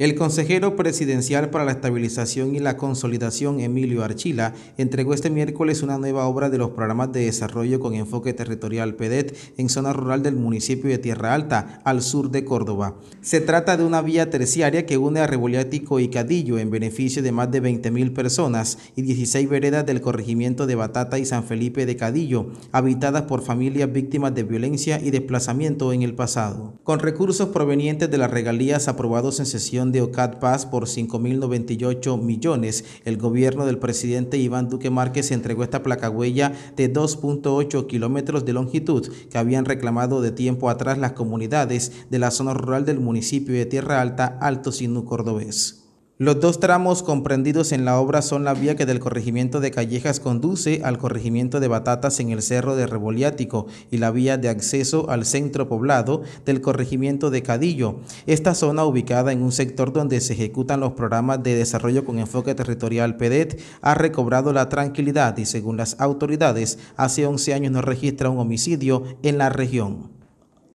El consejero presidencial para la estabilización y la consolidación, Emilio Archila, entregó este miércoles una nueva obra de los programas de desarrollo con enfoque territorial PEDET en zona rural del municipio de Tierra Alta, al sur de Córdoba. Se trata de una vía terciaria que une a Reboliático y Cadillo en beneficio de más de 20.000 personas y 16 veredas del corregimiento de Batata y San Felipe de Cadillo, habitadas por familias víctimas de violencia y desplazamiento en el pasado. Con recursos provenientes de las regalías aprobados en sesión de OCAD Paz por 5.098 millones. El gobierno del presidente Iván Duque Márquez entregó esta placa huella de 2.8 kilómetros de longitud que habían reclamado de tiempo atrás las comunidades de la zona rural del municipio de Tierra Alta, Alto Sinú Cordobés. Los dos tramos comprendidos en la obra son la vía que del corregimiento de Callejas conduce al corregimiento de Batatas en el Cerro de Reboliático y la vía de acceso al centro poblado del corregimiento de Cadillo. Esta zona ubicada en un sector donde se ejecutan los programas de desarrollo con enfoque territorial PEDET ha recobrado la tranquilidad y según las autoridades hace 11 años no registra un homicidio en la región.